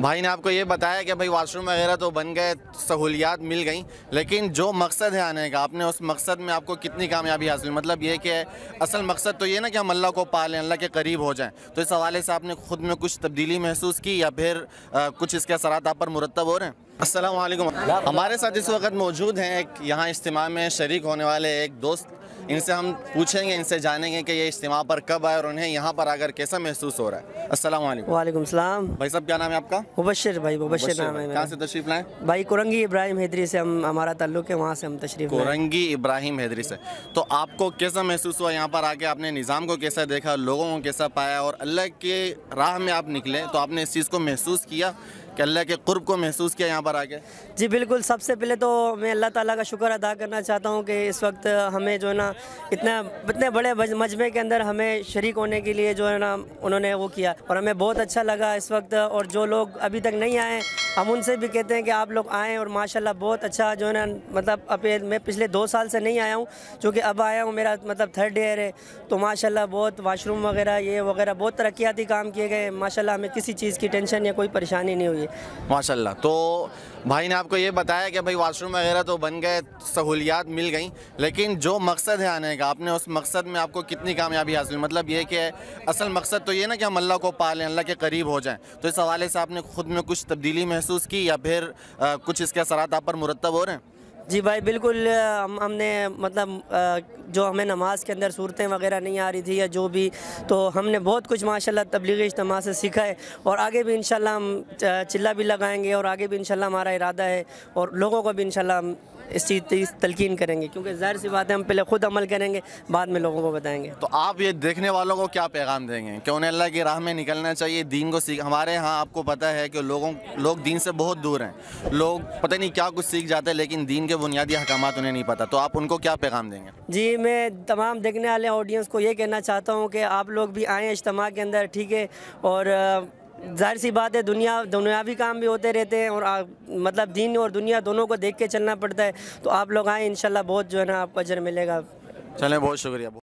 भाई ने आपको ये बताया कि भाई वाशरूम वगैरह तो बन गए सहूलियात मिल गई लेकिन जो मकसद है आने का आपने उस मकसद में आपको कितनी कामयाबी हासिल मतलब ये कि असल मकसद तो ये ना कि हम अल्लाह को पालें अल्लाह के करीब हो जाएं तो इस हवाले से आपने खुद में कुछ तब्दीली महसूस की या फिर आ, कुछ इसके असरात आप पर मुरतब हो रहे हैं असलम हमारे साथ इस वक्त मौजूद हैं एक यहाँ इज्तम में शरीक होने वाले एक दोस्त इनसे हम पूछेंगे इनसे जानेंगे कि ये इज्तम पर कब आए और उन्हें यहाँ पर आकर कैसा महसूस हो रहा है असल वालेकुम सलाम भाई साहब क्या नाम है आपका मुबशर भाई मुबशर नाम है कहाँ से तशरीफ लाएँ भाई कुरंगी इब्राहिम हैदरी से हम हमारा तल्लुक है वहाँ से हम तशरीफ कुरंगी इब्राहिम हैदरी से तो आपको कैसा महसूस हुआ यहाँ पर आके आपने निज़ाम को कैसा देखा लोगों को कैसा पाया और अल्लाह के राह में आप निकले तो आपने इस चीज़ को महसूस किया कि अल्लाह के कुर्ब को महसूस किया यहाँ नंबर आ गया जी बिल्कुल सबसे पहले तो मैं अल्लाह ताला का शुक्र अदा करना चाहता हूँ कि इस वक्त हमें जो है ना इतना इतने बड़े मजमे के अंदर हमें शरीक होने के लिए जो है ना उन्होंने वो किया और हमें बहुत अच्छा लगा इस वक्त और जो लोग अभी तक नहीं आए हम उनसे भी कहते हैं कि आप लोग आएँ और माशाल्लाह बहुत अच्छा जो है ना मतलब अब मैं पिछले दो साल से नहीं आया हूँ चूँकि अब आया हूँ मेरा मतलब थर्ड ईयर है तो माशाल्लाह बहुत वाशरूम वगैरह ये वगैरह बहुत तरक्याती काम किए गए माशाल्लाह हमें किसी चीज़ की टेंशन या कोई परेशानी नहीं हुई है माशा तो भाई ने आपको ये बताया कि भाई वाशरूम वगैरह तो बन गए सहूलियात मिल गई लेकिन जो मकसद है आने का आपने उस मकसद में आपको कितनी कामयाबी हासिल मतलब ये कि असल मकसद तो ये ना कि हम अल्लाह को पालें अल्लाह के करीब हो जाएं तो इस हवाले से आपने ख़ुद में कुछ तब्दीली महसूस की या फिर आ, कुछ इसके असरात आप पर मुरतब हो रहे हैं जी भाई बिल्कुल हम हमने मतलब जो हमें नमाज के अंदर सूरतें वगैरह नहीं आ रही थी या जो भी तो हमने बहुत कुछ माशाल्लाह तबलीगी इजतम से सीखा है और आगे भी इंशाल्लाह हम चिल्ला भी लगाएंगे और आगे भी इंशाल्लाह हमारा इरादा है और लोगों को भी इंशाल्लाह हम इस चीज़ तलकिन करेंगे क्योंकि ज़ाहिर सी बात है हम पहले ख़ुद अमल करेंगे बाद में लोगों को बताएंगे तो आप ये देखने वालों को क्या पैगाम देंगे कि उन्हें अल्लाह की राह में निकलना चाहिए दीन को सीख हमारे यहाँ आपको पता है कि लोगों लोग दीन से बहुत दूर हैं लोग पता नहीं क्या कुछ सीख जाते हैं लेकिन दीन के बुनियादी अहकाम उन्हें नहीं पता तो आप उनको क्या पैगाम देंगे जी मैं तमाम देखने वाले ऑडियंस को ये कहना चाहता हूँ कि आप लोग भी आएँ इज्तम के अंदर ठीक है और जाहिर सी बात है दुनिया दुनियावी काम भी होते रहते हैं और आ, मतलब दीन और दुनिया दोनों को देख के चलना पड़ता है तो आप लोग आएँ इन बहुत जो है ना आपको अजर मिलेगा चलें बहुत शुक्रिया